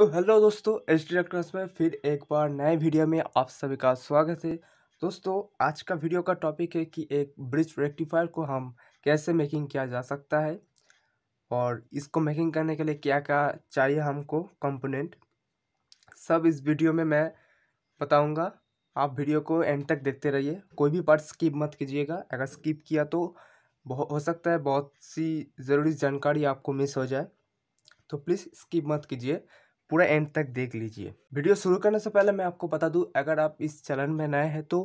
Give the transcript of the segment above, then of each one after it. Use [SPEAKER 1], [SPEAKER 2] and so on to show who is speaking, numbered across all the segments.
[SPEAKER 1] तो हेलो दोस्तों H D electronics में फिर एक बार नए वीडियो में आप सभी का स्वागत है दोस्तों आज का वीडियो का टॉपिक है कि एक ब्रिज रेक्टिफायर को हम कैसे मेकिंग किया जा सकता है और इसको मेकिंग करने के लिए क्या क्या चाहिए हमको कंपोनेंट सब इस वीडियो में मैं बताऊंगा आप वीडियो को एंड तक देखते रहिए कोई भी पार्ट स्किप मत कीजिएगा अगर स्किप किया तो हो सकता है बहुत सी ज़रूरी जानकारी आपको मिस हो जाए तो प्लीज़ स्किप मत कीजिए पूरा एंड तक देख लीजिए वीडियो शुरू करने से पहले मैं आपको बता दूं अगर आप इस चैनल में नए हैं तो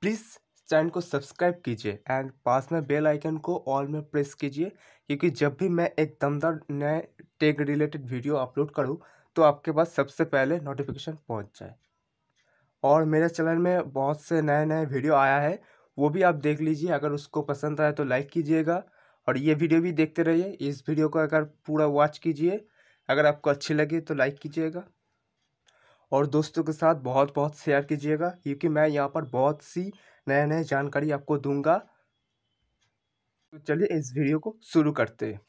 [SPEAKER 1] प्लीज़ चैनल को सब्सक्राइब कीजिए एंड पास में बेल आइकन को ऑल में प्रेस कीजिए क्योंकि जब भी मैं एक दमदार नए टेक रिलेटेड वीडियो अपलोड करूँ तो आपके पास सबसे पहले नोटिफिकेशन पहुँच जाए और मेरे चैनल में बहुत से नए नए वीडियो आया है वो भी आप देख लीजिए अगर उसको पसंद आए तो लाइक कीजिएगा और ये वीडियो भी देखते रहिए इस वीडियो को अगर पूरा वॉच कीजिए अगर आपको अच्छी लगी तो लाइक कीजिएगा और दोस्तों के साथ बहुत बहुत शेयर कीजिएगा क्योंकि मैं यहाँ पर बहुत सी नए नए जानकारी आपको दूंगा तो चलिए इस वीडियो को शुरू करते हैं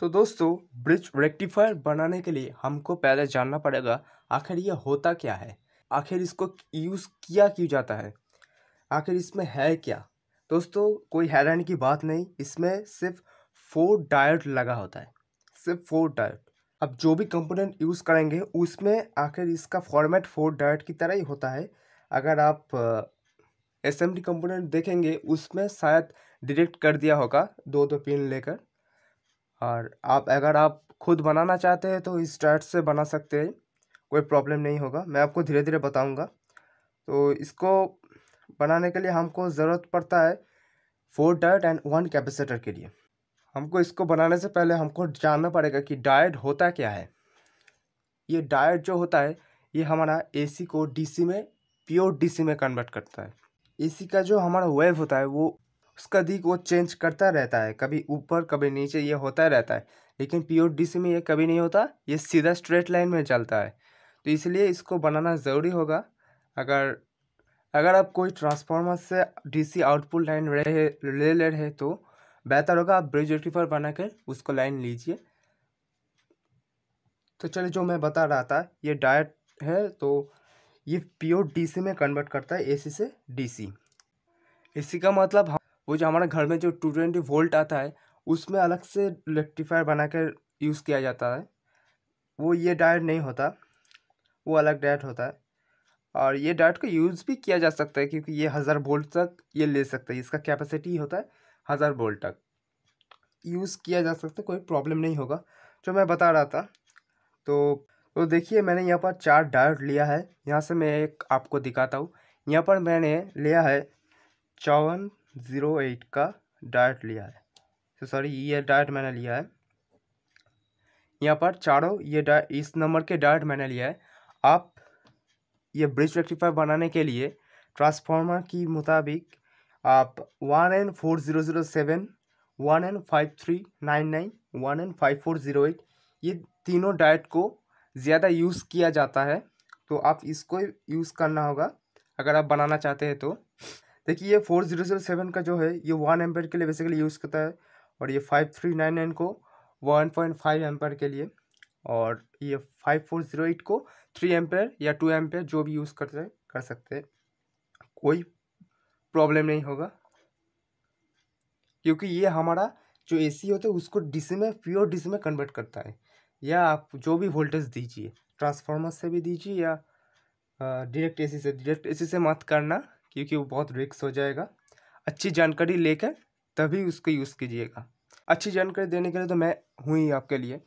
[SPEAKER 1] तो दोस्तों ब्रिज रेक्टिफायर बनाने के लिए हमको पहले जानना पड़ेगा आखिर यह होता क्या है आखिर इसको यूज़ किया क्यों जाता है आखिर इसमें है क्या दोस्तों कोई हैरान की बात नहीं इसमें सिर्फ फोर डायोड लगा होता है सिर्फ फोर डायोड अब जो भी कंपोनेंट यूज़ करेंगे उसमें आखिर इसका फॉर्मेट फोर डायोड की तरह ही होता है अगर आप एस एम डी कंपोनेंट देखेंगे उसमें शायद डिरेक्ट कर दिया होगा दो दो तो पिन लेकर और आप अगर आप खुद बनाना चाहते हैं तो इस डायट से बना सकते हैं कोई प्रॉब्लम नहीं होगा मैं आपको धीरे धीरे बताऊंगा तो इसको बनाने के लिए हमको ज़रूरत पड़ता है four diode and one capacitor के लिए हमको इसको बनाने से पहले हमको जानना पड़ेगा कि डायड होता क्या है ये डायड जो होता है ये हमारा एसी को डीसी में प्योर डीसी में कन्वर्ट करता है एसी का जो हमारा वेव होता है वो उसका दिक वो चेंज करता रहता है कभी ऊपर कभी नीचे ये होता रहता है लेकिन प्योर डीसी में ये कभी नहीं होता ये सीधा स्ट्रेट लाइन में चलता है तो इसलिए इसको बनाना ज़रूरी होगा अगर अगर आप कोई ट्रांसफार्मर से डीसी आउटपुट लाइन रहे ले ले रहे तो बेहतर होगा आप ब्रिज रेक्टिफायर बनाकर उसको लाइन लीजिए तो चलिए जो मैं बता रहा था ये डायट है तो ये प्योर डीसी में कन्वर्ट करता है एसी से डीसी इसी का मतलब हाँ वो जो हमारे घर में जो टू ट्वेंटी वोल्ट आता है उसमें अलग से रेक्टिफायर बनाकर यूज़ किया जाता है वो ये डायट नहीं होता वो अलग डायट होता है और ये डार्ट को यूज़ भी किया जा सकता है क्योंकि ये हज़ार बोल्ट तक ये ले सकता है इसका कैपेसिटी होता है हज़ार बोल्ट तक यूज़ किया जा सकता है कोई प्रॉब्लम नहीं होगा जो मैं बता रहा था तो तो देखिए मैंने यहाँ पर चार डायोड लिया है यहाँ से मैं एक आपको दिखाता हूँ यहाँ पर मैंने लिया है चौवन ज़ीरो एट का डायोड लिया है तो सॉरी ये डायोड मैंने लिया है यहाँ पर चारों ये डायोड इस नंबर के डायोड मैंने लिया है आप ये ब्रिज रेक्टिफायर बनाने के लिए ट्रांसफार्मर की मुताबिक आप one N four zero zero seven one N five three nine nine one N five four zero eight ये तीनों डाइट को ज़्यादा यूज़ किया जाता है तो आप इसको यूज़ करना होगा अगर आप बनाना चाहते हैं तो देखिए ये फोर ज़ीरो ज़ीरो सेवन का जो है ये वन एम्पेयर के लिए बेसिकली यूज़ करता है और ये फाइव थ्री नाइन नाइन को वन पॉइंट फाइव एम्पेयर के लिए और ये फाइव फोर ज़ीरो एट को थ्री एम्पेयर या टू एम्पेयर जो भी यूज़ करते कर सकते कोई प्रॉब्लम नहीं होगा क्योंकि ये हमारा जो ए सी होता है उसको डीसी में प्योर डीसी में कन्वर्ट करता है या आप जो भी वोल्टेज दीजिए ट्रांसफार्मर से भी दीजिए या डायरेक्ट एसी से डायरेक्ट एसी से मत करना क्योंकि वो बहुत रिक्स हो जाएगा अच्छी जानकारी लेकर तभी उसको यूज़ कीजिएगा अच्छी जानकारी देने के लिए तो मैं हूँ ही आपके लिए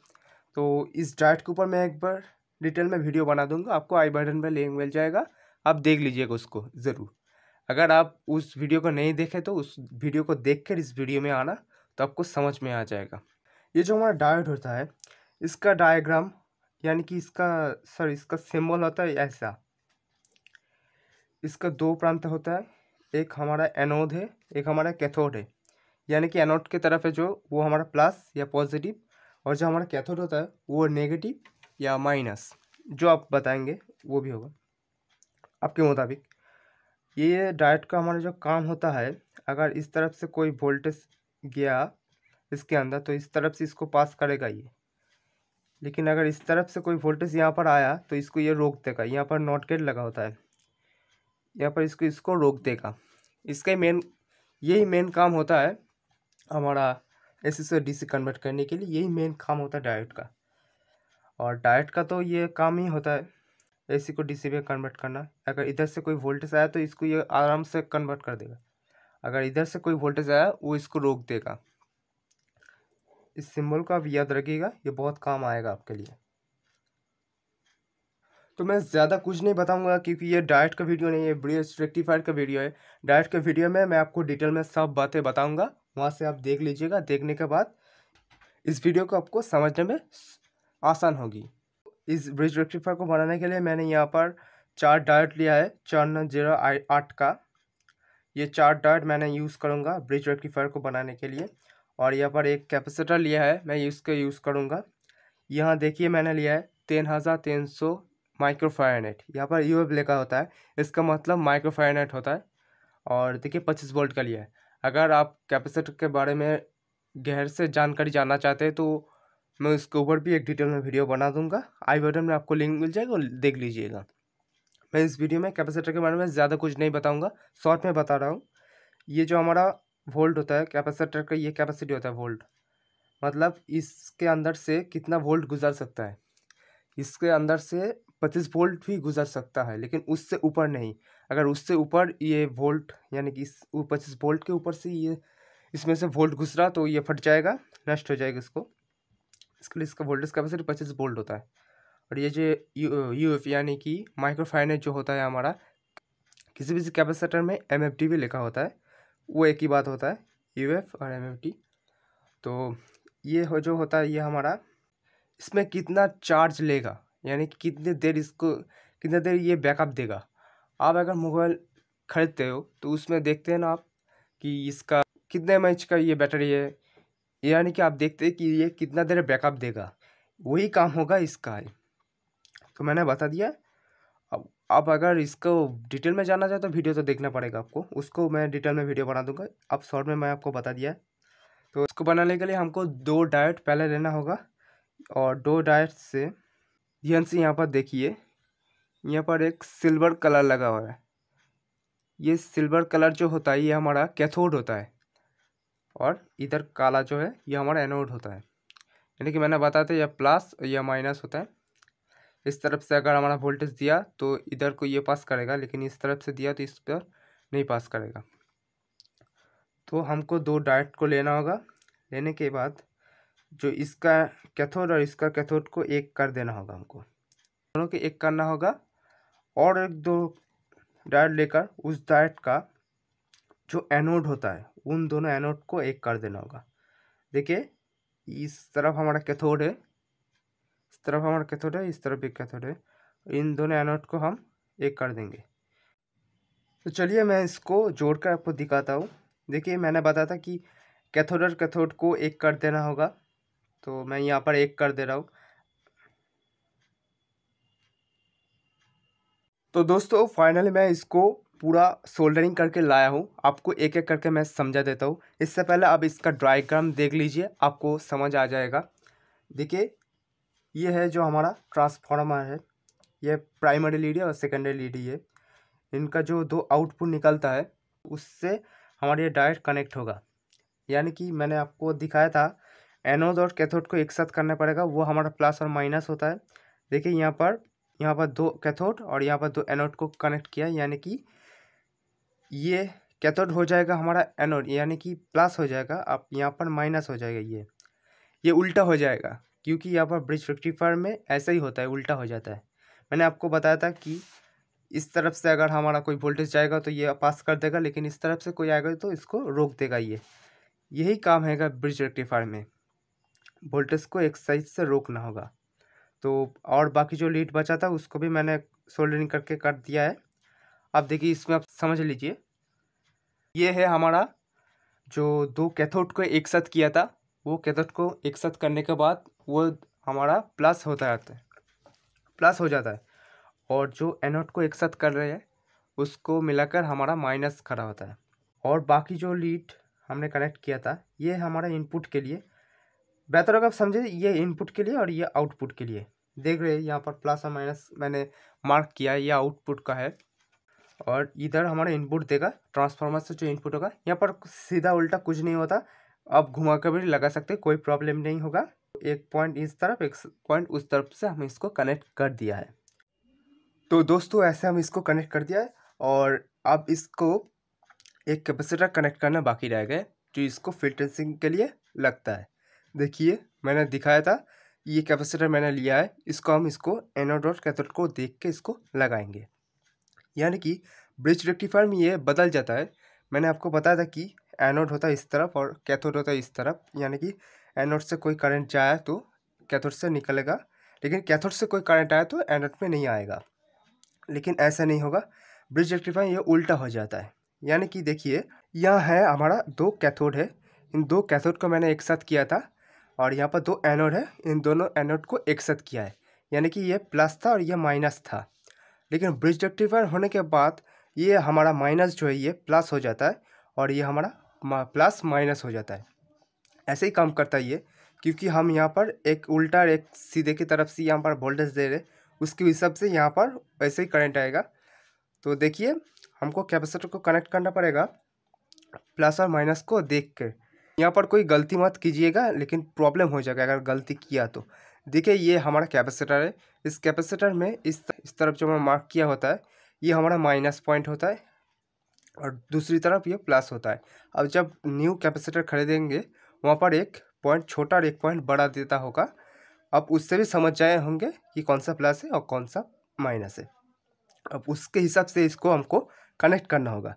[SPEAKER 1] तो इस डाइट के ऊपर मैं एक बार डिटेल में वीडियो बना दूंगा आपको आई बटन पर लिंक मिल जाएगा आप देख लीजिएगा उसको ज़रूर अगर आप उस वीडियो को नहीं देखें तो उस वीडियो को देख कर इस वीडियो में आना तो आपको समझ में आ जाएगा ये जो हमारा डायट होता है इसका डायग्राम यानी कि इसका सॉरी इसका सिंबल होता है ऐसा इसका दो प्रांत होता है एक हमारा एनोड है एक हमारा कैथोड है यानी कि एनोड की तरफ है जो वो हमारा प्लस या पॉजिटिव और जो हमारा कैथोड होता है वो नेगेटिव या माइनस जो आप बताएंगे वो भी होगा आपके मुताबिक ये डायट का हमारा जो काम होता है अगर इस तरफ से कोई वोल्टेज गया इसके अंदर तो इस तरफ से इसको पास करेगा ये लेकिन अगर इस तरफ से कोई वोल्टेज यहाँ पर आया तो इसको ये रोक देगा यहाँ पर नॉट गेट लगा होता है यहाँ पर इसको इसको रोक देगा इसका मेन यही मेन काम होता है हमारा एसी से डीसी कन्वर्ट करने के लिए यही मेन काम होता है डायोड का और डायट का तो ये काम ही होता है एसी को डीसी में कन्वर्ट करना अगर इधर से कोई वोल्टेज आया तो इसको ये आराम से कन्वर्ट कर देगा अगर इधर से कोई वोल्टेज आया वो इसको रोक देगा इस सिंबल को आप याद रखिएगा ये बहुत काम आएगा आपके लिए तो मैं ज़्यादा कुछ नहीं बताऊंगा क्योंकि ये डाइट का वीडियो नहीं है ब्रिज रेक्टिफाइड का वीडियो है डाइट के वीडियो में मैं आपको डिटेल में सब बातें बताऊंगा वहाँ से आप देख लीजिएगा देखने के बाद इस वीडियो को आपको समझने में आसान होगी इस ब्रिज रेक्टिफायर को बनाने के लिए मैंने यहाँ पर चार डायोड लिया है चौवन जीरो आठ का ये चार डायोड मैंने यूज़ करूँगा ब्रिज रेक्टिफायर को बनाने के लिए और यहाँ पर एक कैपेसिटर लिया है मैं इसका यूज़ करूँगा यहाँ देखिए मैंने लिया है तीन हज़ार तीन सौ माइक्रोफाइनेट यहाँ पर यू एफ लिखा होता है इसका मतलब माइक्रोफाइनेट होता है और देखिए पच्चीस वोल्ट का लिया है अगर आप कैपेसिटर के बारे में गहर से जानकारी जानना चाहते हैं तो मैं उसके ऊपर भी एक डिटेल में वीडियो बना दूंगा आई बटन में आपको लिंक मिल जाएगा देख लीजिएगा मैं इस वीडियो में कैपेसिटर के बारे में ज़्यादा कुछ नहीं बताऊँगा शॉर्ट में बता रहा हूँ ये जो हमारा वोल्ट होता है कैपेसिटर का ये कैपेसिटी होता है वोल्ट मतलब इसके अंदर से कितना वोल्ट गुजर सकता है इसके अंदर से पच्चीस वोल्ट भी गुजर सकता है लेकिन उससे ऊपर नहीं अगर उससे ऊपर ये वोल्ट यानी कि इस पच्चीस वोल्ट के ऊपर से ये इसमें से वोल्ट घुसरा तो ये फट जाएगा नष्ट हो जाएगा इसको इसके लिए इसका वोल्टेज कैपेसिटी पच्चीस वोल्ट होता है और ये जो यू एफ यानी कि माइक्रोफाइनेंस जो होता है हमारा किसी भी कैपेसिटर में एम एफ टी भी लिखा होता है वो एक ही बात होता है यू एफ और एम एफ टी तो ये हो जो होता है ये हमारा इसमें कितना चार्ज लेगा यानी कि कितने देर इसको कितने देर ये बैकअप देगा आप अगर मोबाइल खरीदते हो तो उसमें देखते हैं ना आप कि इसका कितने एम का ये बैटरी है यानी कि आप देखते हैं कि ये कितना देर बैकअप देगा वही काम होगा इसका तो मैंने बता दिया अब आप अगर इसको डिटेल में जानना चाहते तो वीडियो तो देखना पड़ेगा आपको उसको मैं डिटेल में वीडियो बना दूंगा अब शॉर्ट में मैं आपको बता दिया तो इसको बनाने के लिए हमको दो डाइट पहले लेना होगा और दो डाइट से ध्यान से यहाँ पर देखिए यहाँ पर एक सिल्वर कलर लगा हुआ है ये सिल्वर कलर जो होता है ये हमारा कैथोड होता है और इधर काला जो है ये हमारा एनोड होता है यानी कि मैंने बताया था यह प्लस या माइनस होता है इस तरफ से अगर हमारा वोल्टेज दिया तो इधर को ये पास करेगा लेकिन इस तरफ से दिया तो इस पर नहीं पास करेगा तो हमको दो डायट को लेना होगा लेने के बाद जो इसका कैथोड और इसका कैथोड को एक कर देना होगा हमको दोनों के एक करना होगा और एक दो डायट लेकर उस डायट का जो एनोड होता है उन दोनों एनोड को एक कर देना होगा देखिए इस तरफ हमारा कैथोड है इस तरफ हमारा कैथोड है इस तरफ भी कैथोड है इन दोनों एनोड को हम एक कर देंगे तो चलिए मैं इसको जोड़कर आपको दिखाता हूँ देखिए मैंने बताया था कि कैथोड और कैथोड को एक कर देना होगा तो मैं यहाँ पर एक कर दे रहा हूँ तो दोस्तों फाइनली मैं इसको पूरा सोल्डरिंग करके लाया हूँ आपको एक एक करके मैं समझा देता हूँ इससे पहले आप इसका ड्राइग्राम देख लीजिए आपको समझ आ जाएगा देखिए ये है जो हमारा ट्रांसफार्मर है ये प्राइमरी लीडी और सेकेंडरी लीडी है इनका जो दो आउटपुट निकलता है उससे हमारे ये डायरेक्ट कनेक्ट होगा यानी कि मैंने आपको दिखाया था एनोड और कैथोड को एक साथ करना पड़ेगा वो हमारा प्लस और माइनस होता है देखिए यहाँ पर यहाँ पर दो कैथोड और यहाँ पर दो एनोड को कनेक्ट किया यानी कि ये कैथोड हो जाएगा हमारा एनोड यानी कि प्लस हो जाएगा आप यहाँ पर माइनस हो जाएगा ये ये उल्टा हो जाएगा क्योंकि यहाँ पर ब्रिज रेक्टिफायर में ऐसा ही होता है उल्टा हो जाता है मैंने आपको बताया था कि इस तरफ से अगर हमारा कोई वोल्टेज जाएगा तो ये पास कर देगा लेकिन इस तरफ से कोई आएगा तो इसको रोक देगा ये यही काम हैगा ब्रिज रेक्टिफायर में वोल्टेज को एक साइज से रोकना होगा तो और बाकी जो लीड बचा था उसको भी मैंने सोल्डरिंग करके कर दिया है आप देखिए इसमें आप समझ लीजिए ये है हमारा जो दो कैथोड को एक साथ किया था वो कैथोड को एक साथ करने के बाद वो हमारा प्लस होता जाता है प्लस हो जाता है और जो एनोड को एक साथ कर रहे हैं उसको मिलाकर हमारा माइनस खड़ा होता है और बाकी जो लीड हमने कनेक्ट किया था ये हमारा इनपुट के लिए बेहतर होगा आप समझे ये इनपुट के लिए और ये आउटपुट के लिए देख रहे हैं यहाँ पर प्लस और माइनस मैंने मार्क किया ये आउटपुट का है और इधर हमारा इनपुट देगा ट्रांसफार्मर से जो इनपुट होगा यहाँ पर सीधा उल्टा कुछ नहीं होता आप घुमा कर भी लगा सकते कोई प्रॉब्लम नहीं होगा एक पॉइंट इस तरफ एक पॉइंट उस तरफ से हम इसको कनेक्ट कर दिया है तो दोस्तों ऐसे हम इसको कनेक्ट कर दिया है और अब इसको एक कैपेसिटर कनेक्ट करना बाकी रह गए जो इसको फिल्टरसिंग के लिए लगता है देखिए मैंने दिखाया था ये कैपेसिटर मैंने लिया है इसको हम इसको एनोडोट कैथोड को देख के इसको लगाएंगे यानी कि ब्रिज रेक्टिफायर में ये बदल जाता है मैंने आपको बताया था कि एनोड होता है इस तरफ और कैथोड होता है इस तरफ यानी कि एनोड से कोई करंट जाए तो कैथोड से निकलेगा लेकिन कैथोड से कोई करंट आया तो एनोड में नहीं आएगा लेकिन ऐसा नहीं होगा ब्रिज रेक्टिफायर ये उल्टा हो जाता है यानी कि देखिए यहाँ है हमारा दो कैथोड है इन दो कैथोड को मैंने एक साथ किया था और यहाँ पर दो एनोड है इन दोनों एनोड को एक साथ किया है यानी कि यह प्लस था और यह माइनस था लेकिन ब्रिज रेक्टिफायर होने के बाद ये हमारा माइनस जो है ये प्लस हो जाता है और ये हमारा प्लस माइनस हो जाता है ऐसे ही काम करता है ये क्योंकि हम यहाँ पर एक उल्टा एक सीधे की तरफ से यहाँ पर वोल्टेज दे रहे उसके हिसाब से यहाँ पर वैसे ही करंट आएगा तो देखिए हमको कैपेसिटर को कनेक्ट करना पड़ेगा प्लस और माइनस को देख कर यहाँ पर कोई गलती मत कीजिएगा लेकिन प्रॉब्लम हो जाएगा अगर गलती किया तो देखिए ये हमारा कैपेसिटर है इस कैपेसिटर में इस इस तरफ जो हमें मार्क किया होता है ये हमारा माइनस पॉइंट होता है और दूसरी तरफ ये प्लस होता है अब जब न्यू कैपेसिटर खरीदेंगे वहाँ पर एक पॉइंट छोटा और एक पॉइंट बड़ा देता होगा अब उससे भी समझ जाए होंगे कि कौन सा प्लस है और कौन सा माइनस है अब उसके हिसाब से इसको हमको कनेक्ट करना होगा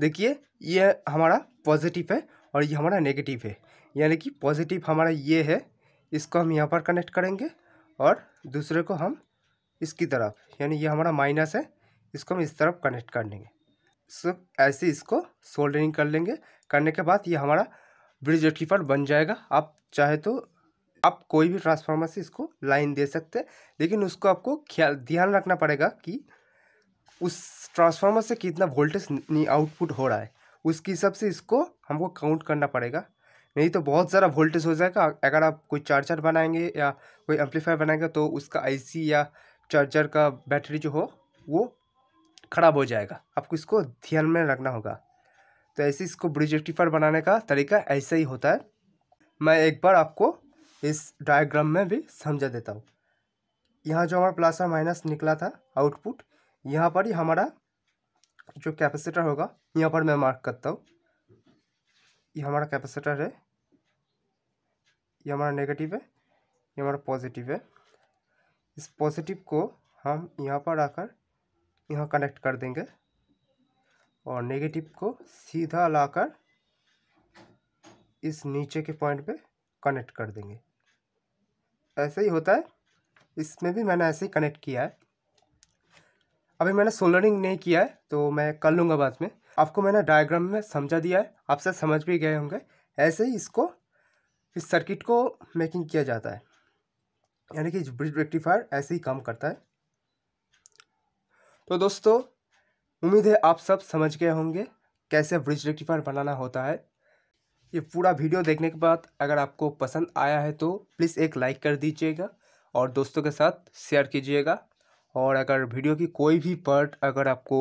[SPEAKER 1] देखिए ये हमारा पॉजिटिव है और ये हमारा नेगेटिव है यानी कि पॉजिटिव हमारा ये है इसको हम यहाँ पर कनेक्ट करेंगे और दूसरे को हम इसकी तरफ यानी ये हमारा माइनस है इसको हम इस तरफ कनेक्ट कर लेंगे सो ऐसे इसको सोल्डरिंग कर लेंगे करने के बाद ये हमारा ब्रिज रेक्टिफायर बन जाएगा आप चाहे तो आप कोई भी ट्रांसफार्मर से इसको लाइन दे सकते हैं लेकिन उसको आपको ख्याल ध्यान रखना पड़ेगा कि उस ट्रांसफार्मर से कितना वोल्टेज आउटपुट हो रहा है उसके हिसाब से इसको हमको काउंट करना पड़ेगा नहीं तो बहुत ज़्यादा वोल्टेज हो जाएगा अगर आप कोई चार्जर बनाएंगे या कोई एम्पलीफायर बनाएंगे तो उसका आईसी या चार्जर का बैटरी जो हो वो ख़राब हो जाएगा आपको इसको ध्यान में रखना होगा तो ऐसे इसको ब्रिज एक्टिफायर बनाने का तरीका ऐसा ही होता है मैं एक बार आपको इस डायग्राम में भी समझा देता हूँ यहाँ जो हमारा प्लस और माइनस निकला था आउटपुट यहाँ पर ही हमारा जो कैपेसिटर होगा यहाँ पर मैं मार्क करता हूँ ये हमारा कैपेसिटर है ये हमारा नेगेटिव है ये हमारा पॉजिटिव है इस पॉजिटिव को हम यहाँ पर आकर यहाँ कनेक्ट कर देंगे और नेगेटिव को सीधा लाकर इस नीचे के पॉइंट पे कनेक्ट कर देंगे ऐसे ही होता है इसमें भी मैंने ऐसे ही कनेक्ट किया है अभी मैंने सोल्डरिंग नहीं किया है तो मैं कर लूँगा बाद में आपको मैंने डायग्राम में समझा दिया है आपसे समझ भी गए होंगे ऐसे ही इसको इस सर्किट को मेकिंग किया जाता है यानी कि ब्रिज रेक्टिफायर ऐसे ही काम करता है तो दोस्तों उम्मीद है आप सब समझ गए होंगे कैसे ब्रिज रेक्टिफायर बनाना होता है ये पूरा वीडियो देखने के बाद अगर आपको पसंद आया है तो प्लीज़ एक लाइक कर दीजिएगा और दोस्तों के साथ शेयर कीजिएगा और अगर वीडियो की कोई भी पार्ट अगर आपको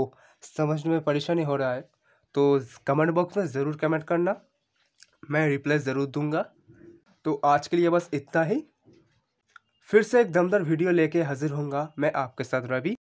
[SPEAKER 1] समझने में परेशानी हो रहा है तो कमेंट बॉक्स में ज़रूर कमेंट करना मैं रिप्लाई ज़रूर दूंगा तो आज के लिए बस इतना ही फिर से एक दमदार वीडियो लेके हाजिर होऊंगा मैं आपके साथ रवि